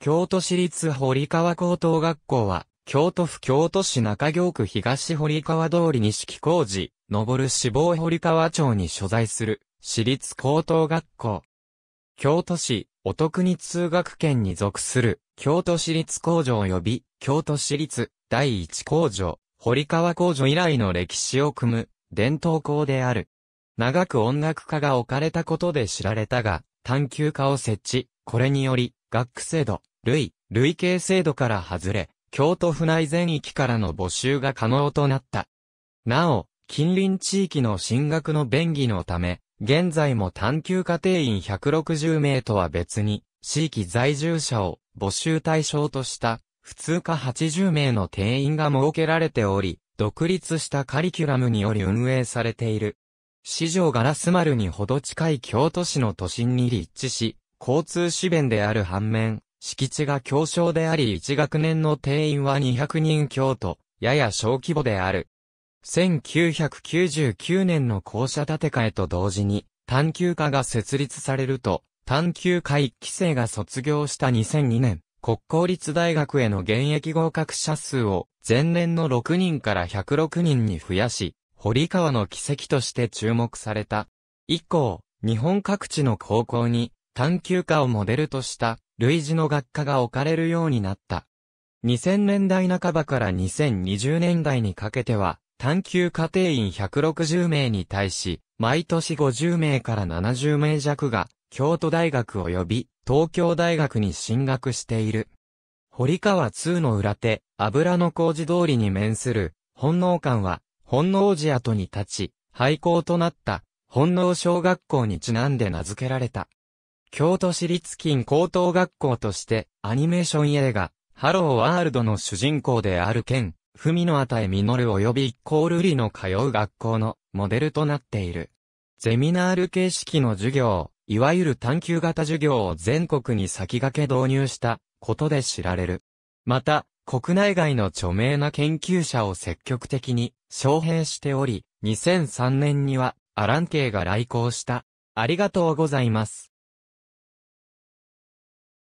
京都市立堀川高等学校は、京都府京都市中京区東堀川通り西木工事、上る死亡堀川町に所在する、市立高等学校。京都市、お得に通学圏に属する、京都市立工場及び、京都市立、第一工場、堀川工場以来の歴史を組む、伝統校である。長く音楽家が置かれたことで知られたが、探求家を設置、これにより、学区制度、類、類型制度から外れ、京都府内全域からの募集が可能となった。なお、近隣地域の進学の便宜のため、現在も探求家庭員160名とは別に、地域在住者を募集対象とした、普通科80名の定員が設けられており、独立したカリキュラムにより運営されている。市場ガラス丸にほど近い京都市の都心に立地し、交通資弁である反面、敷地が強小であり1学年の定員は200人強と、やや小規模である。1999年の校舎建て替えと同時に、探求課が設立されると、探求課1期生が卒業した2002年、国公立大学への現役合格者数を前年の6人から106人に増やし、堀川の奇跡として注目された。以降、日本各地の高校に探求課をモデルとした類似の学科が置かれるようになった。2000年代半ばから2020年代にかけては、探求家庭員160名に対し、毎年50名から70名弱が、京都大学及び東京大学に進学している。堀川通の裏手、油の工事通りに面する、本能館は、本能寺跡に立ち、廃校となった、本能小学校にちなんで名付けられた。京都市立金高等学校として、アニメーション映画、ハローワールドの主人公である県、文の与え実る及び一行瑠璃の通う学校のモデルとなっている。ゼミナール形式の授業、いわゆる探求型授業を全国に先駆け導入したことで知られる。また、国内外の著名な研究者を積極的に招聘しており、2003年にはアラン系が来校した。ありがとうございます。